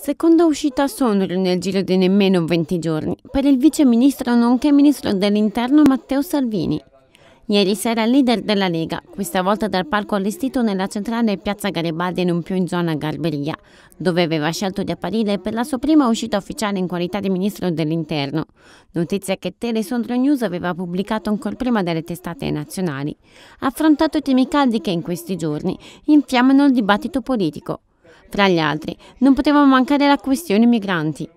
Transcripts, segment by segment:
Seconda uscita a Sondrio nel giro di nemmeno 20 giorni per il vice ministro nonché ministro dell'interno Matteo Salvini. Ieri sera il leader della Lega, questa volta dal palco allestito nella centrale Piazza Garibaldi e non più in zona Garberia, dove aveva scelto di apparire per la sua prima uscita ufficiale in qualità di ministro dell'interno. Notizia che Telesondro News aveva pubblicato ancora prima delle testate nazionali. Ha affrontato temi caldi che in questi giorni infiammano il dibattito politico. Tra gli altri, non poteva mancare la questione migranti.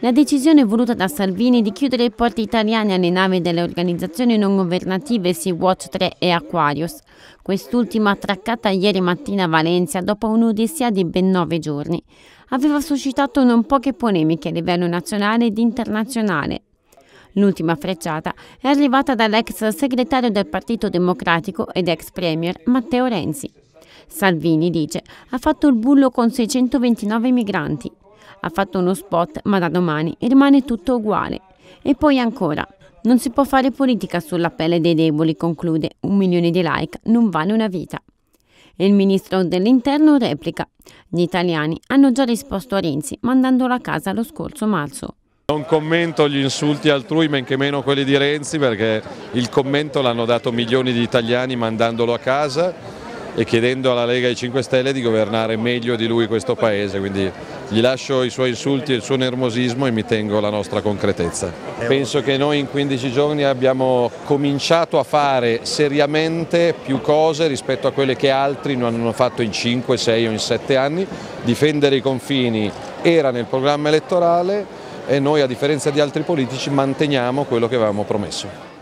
La decisione voluta da Salvini di chiudere i porti italiani alle navi delle organizzazioni non governative Sea-Watch 3 e Aquarius, quest'ultima attraccata ieri mattina a Valencia dopo un'odissia di ben nove giorni, aveva suscitato non poche polemiche a livello nazionale ed internazionale. L'ultima frecciata è arrivata dall'ex segretario del Partito Democratico ed ex premier Matteo Renzi. Salvini dice ha fatto il bullo con 629 migranti. Ha fatto uno spot, ma da domani rimane tutto uguale. E poi ancora. Non si può fare politica sulla pelle dei deboli, conclude. Un milione di like non vale una vita. E Il ministro dell'Interno replica. Gli italiani hanno già risposto a Renzi mandandolo a casa lo scorso marzo. Non commento gli insulti altrui, men che meno quelli di Renzi, perché il commento l'hanno dato milioni di italiani mandandolo a casa e chiedendo alla Lega e ai 5 Stelle di governare meglio di lui questo Paese, quindi gli lascio i suoi insulti e il suo nervosismo e mi tengo la nostra concretezza. Penso che noi in 15 giorni abbiamo cominciato a fare seriamente più cose rispetto a quelle che altri non hanno fatto in 5, 6 o in 7 anni, difendere i confini era nel programma elettorale e noi a differenza di altri politici manteniamo quello che avevamo promesso.